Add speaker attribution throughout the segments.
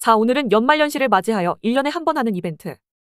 Speaker 1: 자, 오늘은 연말연시를 맞이하여 1년에 한 번 하는 이벤트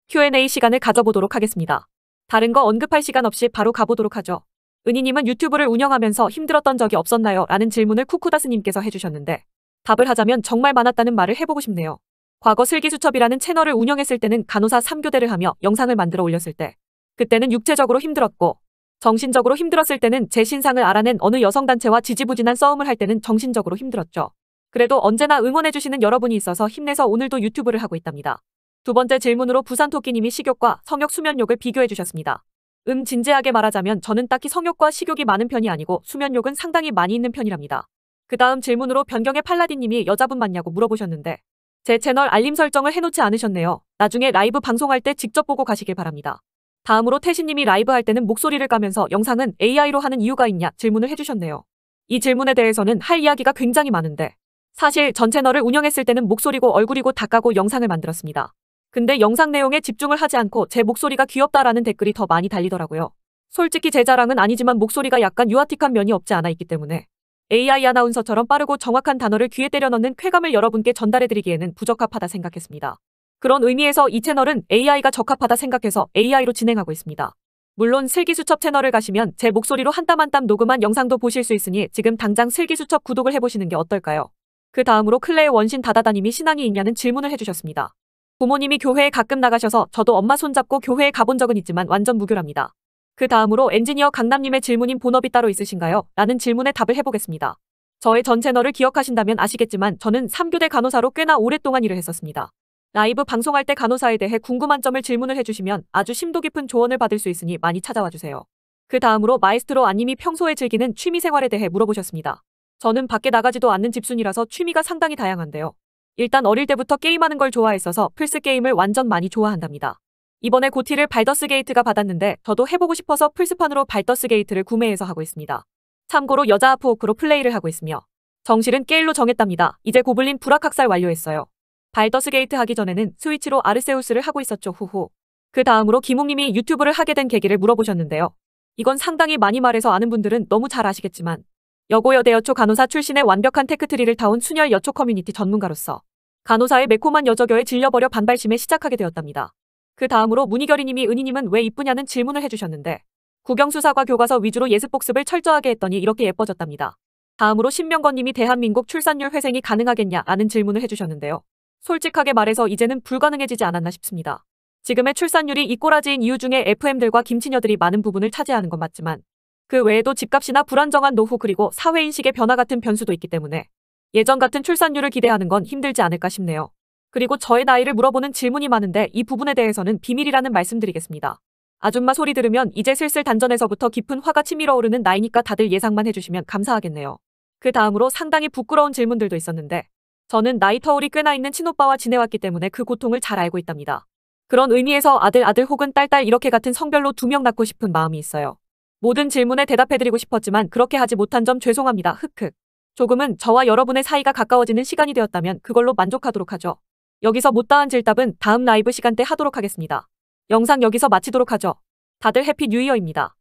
Speaker 1: Q&A 시간을 가져보도록 하겠습니다. 다른 거 언급할 시간 없이 바로 가보도록 하죠. 은희님은 유튜브를 운영하면서 힘들었던 적이 없었나요? 라는 질문을 쿠쿠다스님께서 해주셨는데 답을 하자면 정말 많았다는 말을 해보고 싶네요. 과거 슬기수첩이라는 채널을 운영했을 때는 간호사 3교대를 하며 영상을 만들어 올렸을 때 그때는 육체적으로 힘들었고 정신적으로 힘들었을 때는 제 신상을 알아낸 어느 여성단체와 지지부진한 싸움을 할 때는 정신적으로 힘들었죠. 그래도 언제나 응원해주시는 여러분이 있어서 힘내서 오늘도 유튜브를 하고 있답니다. 두 번째 질문으로 부산토끼님이 식욕과 성욕 수면욕을 비교해주셨습니다. 음 진지하게 말하자면 저는 딱히 성욕과 식욕이 많은 편이 아니고 수면욕은 상당히 많이 있는 편이랍니다. 그 다음 질문으로 변경의 팔라디님이 여자분 맞냐고 물어보셨는데 제 채널 알림 설정을 해놓지 않으셨네요. 나중에 라이브 방송할 때 직접 보고 가시길 바랍니다. 다음으로 태신님이 라이브 할 때는 목소리를 까면서 영상은 AI로 하는 이유가 있냐 질문을 해주셨네요. 이 질문에 대해서는 할 이야기가 굉장히 많은데 사실 전 채널을 운영했을 때는 목소리고 얼굴이고 다 까고 영상을 만들었습니다. 근데 영상 내용에 집중을 하지 않고 제 목소리가 귀엽다라는 댓글이 더 많이 달리더라고요. 솔직히 제 자랑은 아니지만 목소리가 약간 유아틱한 면이 없지 않아 있기 때문에 AI 아나운서처럼 빠르고 정확한 단어를 귀에 때려넣는 쾌감을 여러분께 전달해드리기에는 부적합하다 생각했습니다. 그런 의미에서 이 채널은 AI가 적합하다 생각해서 AI로 진행하고 있습니다. 물론 슬기수첩 채널을 가시면 제 목소리로 한땀한땀 녹음한 영상도 보실 수 있으니 지금 당장 슬기수첩 구독을 해보시는 게 어떨까요? 그 다음으로 클레의 원신 다다다님이 신앙이 있냐는 질문을 해주셨습니다. 부모님이 교회에 가끔 나가셔서 저도 엄마 손잡고 교회에 가본 적은 있지만 완전 무교랍니다. 그 다음으로 엔지니어 강남님의 질문인 본업이 따로 있으신가요? 라는 질문에 답을 해보겠습니다. 저의 전 채널을 기억하신다면 아시겠지만 저는 3교대 간호사로 꽤나 오랫동안 일을 했었습니다. 라이브 방송할 때 간호사에 대해 궁금한 점을 질문을 해주시면 아주 심도 깊은 조언을 받을 수 있으니 많이 찾아와 주세요. 그 다음으로 마이스트로 아님이 평소에 즐기는 취미생활에 대해 물어보셨습니다. 저는 밖에 나가지도 않는 집순이라서 취미가 상당히 다양한데요. 일단 어릴 때부터 게임하는 걸 좋아했어서 플스 게임을 완전 많이 좋아한답니다. 이번에 고티를 발더스 게이트가 받았는데 저도 해보고 싶어서 플스판으로 발더스 게이트를 구매해서 하고 있습니다. 참고로 여자 아프호크로 플레이를 하고 있으며 정실은 게일로 정했답니다. 이제 고블린 불락학살 완료했어요. 발더스 게이트 하기 전에는 스위치로 아르세우스를 하고 있었죠 후후. 그 다음으로 김웅님이 유튜브를 하게 된 계기를 물어보셨는데요. 이건 상당히 많이 말해서 아는 분들은 너무 잘 아시겠지만 여고여대 여초 간호사 출신의 완벽한 테크트리를 타온 순열 여초 커뮤니티 전문가로서 간호사의 매콤한 여저교에 질려버려 반발심에 시작하게 되었답니다. 그 다음으로 문희결이님이 은희님은 왜 이쁘냐는 질문을 해주셨는데 구경수사과 교과서 위주로 예습 복습을 철저하게 했더니 이렇게 예뻐졌답니다. 다음으로 신명건님이 대한민국 출산율 회생이 가능하겠냐 라는 질문을 해주셨는데요. 솔직하게 말해서 이제는 불가능해지지 않았나 싶습니다. 지금의 출산율이 이 꼬라지인 이유 중에 FM들과 김치녀들이 많은 부분을 차지하는 건 맞지만 그 외에도 집값이나 불안정한 노후 그리고 사회인식의 변화 같은 변수도 있기 때문에 예전 같은 출산율을 기대하는 건 힘들지 않을까 싶네요. 그리고 저의 나이를 물어보는 질문이 많은데 이 부분에 대해서는 비밀이라는 말씀드리겠습니다. 아줌마 소리 들으면 이제 슬슬 단전에서부터 깊은 화가 치밀어 오르는 나이니까 다들 예상만 해주시면 감사하겠네요. 그 다음으로 상당히 부끄러운 질문들도 있었는데 저는 나이 터울이 꽤나 있는 친오빠와 지내왔기 때문에 그 고통을 잘 알고 있답니다. 그런 의미에서 아들 아들 혹은 딸딸 이렇게 같은 성별로 두 명 낳고 싶은 마음이 있어요. 모든 질문에 대답해드리고 싶었지만 그렇게 하지 못한 점 죄송합니다. 흑흑. 조금은 저와 여러분의 사이가 가까워지는 시간이 되었다면 그걸로 만족하도록 하죠. 여기서 못다한 질답은 다음 라이브 시간 때 하도록 하겠습니다. 영상 여기서 마치도록 하죠. 다들 해피 뉴 이어입니다.